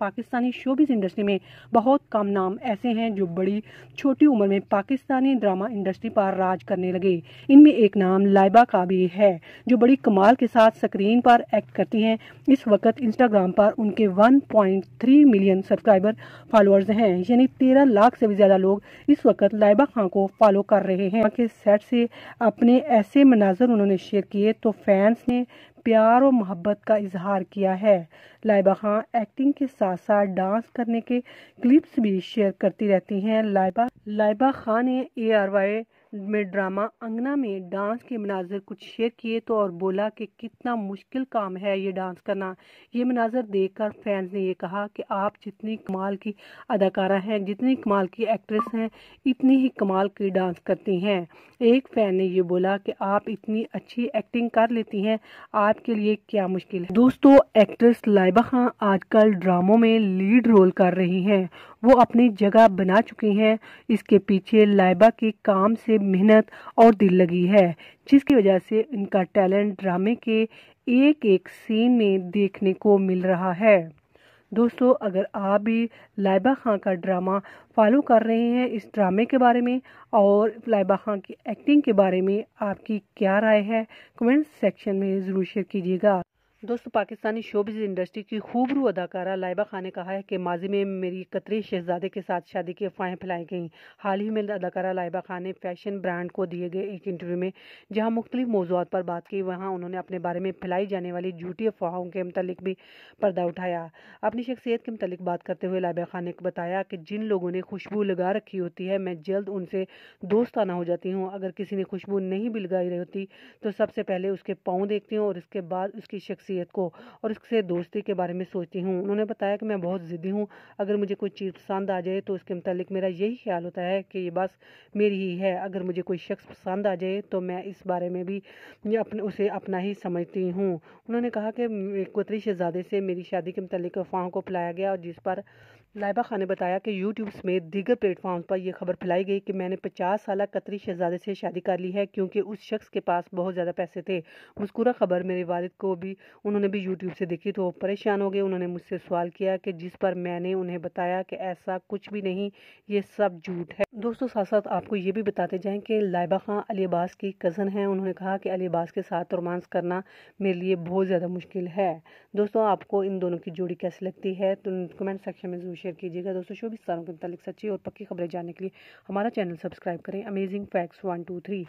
Pakistani showbiz industry में बहुत कम नाम ऐसे हैं जो बड़ी छोटी उम्र में पाकिस्तानी ड्रामा इंडस्ट्री पर राज करने लगे इनमें एक नाम लाइबा का भी है जो बड़ी कमाल के साथ स्क्रीन पर एक्ट करती हैं इस वक्त इंस्टाग्राम पर उनके 1.3 मिलियन सब्सक्राइबर फॉलोअर्स हैं यानी 13 लाख से भी ज़्यादा लोग इस वक्त लाइबा खां को फॉलो कर रहे हैं सेट से अपने ऐसे मनाजर उन्होंने शेयर किए तो फैंस ने प्यार और मोहब्बत का इजहार किया है लाइबा खान एक्टिंग के साथ साथ डांस करने के क्लिप्स भी शेयर करती रहती हैं लाइबा लाइबा खान ने ए आर वाई में ड्रामा अंगना में डांस के मनाजर कुछ शेयर किए तो और बोला कि कितना मुश्किल काम है ये डांस करना ये मनाजर देखकर फैंस ने ये कहा कि आप जितनी कमाल की अदाकारा हैं जितनी कमाल की एक्ट्रेस हैं इतनी ही कमाल की डांस करती हैं एक फैन ने ये बोला कि आप इतनी अच्छी एक्टिंग कर लेती हैं आपके लिए क्या मुश्किल है दोस्तों एक्ट्रेस लाइबा खान आजकल ड्रामों में लीड रोल कर रही हैं वो अपनी जगह बना चुकी हैं इसके पीछे लाइबा के काम से मेहनत और दिल लगी है जिसकी वजह से इनका टैलेंट ड्रामे के एक एक सीन में देखने को मिल रहा है दोस्तों अगर आप भी लाइबा खां का ड्रामा फॉलो कर रहे हैं इस ड्रामे के बारे में और लाइबा खां की एक्टिंग के बारे में आपकी क्या राय है कमेंट सेक्शन में ज़रूर शेयर कीजिएगा दोस्तों पाकिस्तानी शोबिज इंडस्ट्री की खूबरू अदाकारा लाइबा खान ने कहा है कि माजी में मेरी कतरे शहजादे के साथ शादी की अफवाहें फैलाई गईं हाल ही में अदाकारा लाइबा खान ने फैशन ब्रांड को दिए गए एक इंटरव्यू में जहां मुख्तलिफ मौजूद पर बात की वहां उन्होंने अपने बारे में फैलाई जाने वाली झूठी अफवाहों के मतलब भी पर्दा उठाया अपनी शख्सियत के मतलब बात करते हुए लाइबा खान ने बताया कि जिन लोगों ने खुशबू लगा रखी होती है मैं जल्द उनसे दोस्ताना हो जाती हूँ अगर किसी ने खुशबू नहीं भी लगाई रही होती तो सबसे पहले उसके पाँव देखती हूँ और इसके बाद उसकी शख्सियत शख्सियत को और इससे दोस्ती के बारे में सोचती हूँ उन्होंने बताया कि मैं बहुत ज़िद्दी हूँ अगर मुझे कोई चीज़ पसंद आ जाए तो उसके मतलब मेरा यही ख्याल होता है कि ये बस मेरी ही है अगर मुझे कोई शख्स पसंद आ जाए तो मैं इस बारे में भी अपने उसे अपना ही समझती हूँ उन्होंने कहा कि कुतरी शहजादे से मेरी शादी के मतलब अफवाहों को फैलाया गया और जिस पर लाइबा खान ने बताया कि यूट्यूब समेत दीगर प्लेटफॉर्म पर यह खबर फैलाई गई कि मैंने पचास साल कतरी शहजादे से शादी कर ली है क्योंकि उस शख्स के पास बहुत ज़्यादा पैसे थे मुस्कुरा खबर मेरे वालिद को भी उन्होंने भी यूट्यूब से देखी तो वो परेशान हो गए उन्होंने मुझसे सवाल किया कि जिस पर मैंने उन्हें बताया कि ऐसा कुछ भी नहीं ये सब झूठ है दोस्तों साथ साथ आपको ये भी बताते जाएं कि लाइबा खां अली अब्बास की कज़न हैं उन्होंने कहा कि अली अब्बास के साथ रोमांस करना मेरे लिए बहुत ज़्यादा मुश्किल है दोस्तों आपको इन दोनों की जोड़ी कैसी लगती है तो कमेंट सेक्शन में जरूर शेयर कीजिएगा दोस्तों शोबिस सारों के मतलब सच्ची और पक्की खबरें जानने के लिए हमारा चैनल सब्सक्राइब करें amazing facts one two three